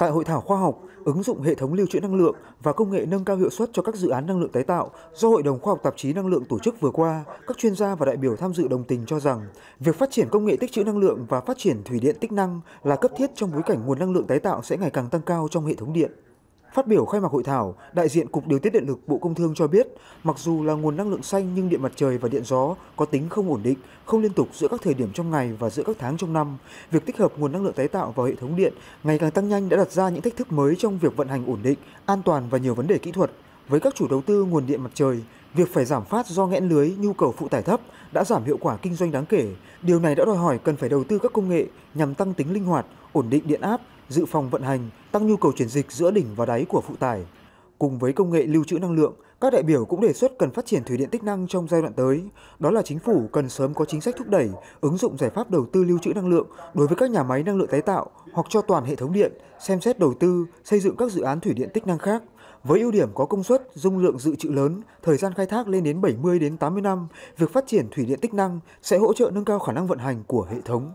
Tại hội thảo khoa học, ứng dụng hệ thống lưu trữ năng lượng và công nghệ nâng cao hiệu suất cho các dự án năng lượng tái tạo do Hội đồng khoa học tạp chí năng lượng tổ chức vừa qua, các chuyên gia và đại biểu tham dự đồng tình cho rằng việc phát triển công nghệ tích trữ năng lượng và phát triển thủy điện tích năng là cấp thiết trong bối cảnh nguồn năng lượng tái tạo sẽ ngày càng tăng cao trong hệ thống điện. Phát biểu khai mạc hội thảo, đại diện Cục Điều tiết Điện lực Bộ Công Thương cho biết, mặc dù là nguồn năng lượng xanh nhưng điện mặt trời và điện gió có tính không ổn định, không liên tục giữa các thời điểm trong ngày và giữa các tháng trong năm. Việc tích hợp nguồn năng lượng tái tạo vào hệ thống điện ngày càng tăng nhanh đã đặt ra những thách thức mới trong việc vận hành ổn định, an toàn và nhiều vấn đề kỹ thuật. Với các chủ đầu tư nguồn điện mặt trời, việc phải giảm phát do nghẽn lưới nhu cầu phụ tải thấp đã giảm hiệu quả kinh doanh đáng kể. Điều này đã đòi hỏi cần phải đầu tư các công nghệ nhằm tăng tính linh hoạt, ổn định điện áp, dự phòng vận hành, tăng nhu cầu chuyển dịch giữa đỉnh và đáy của phụ tải. Cùng với công nghệ lưu trữ năng lượng, các đại biểu cũng đề xuất cần phát triển thủy điện tích năng trong giai đoạn tới. Đó là chính phủ cần sớm có chính sách thúc đẩy ứng dụng giải pháp đầu tư lưu trữ năng lượng đối với các nhà máy năng lượng tái tạo hoặc cho toàn hệ thống điện, xem xét đầu tư, xây dựng các dự án thủy điện tích năng khác. Với ưu điểm có công suất, dung lượng dự trữ lớn, thời gian khai thác lên đến 70 đến 80 năm, việc phát triển thủy điện tích năng sẽ hỗ trợ nâng cao khả năng vận hành của hệ thống.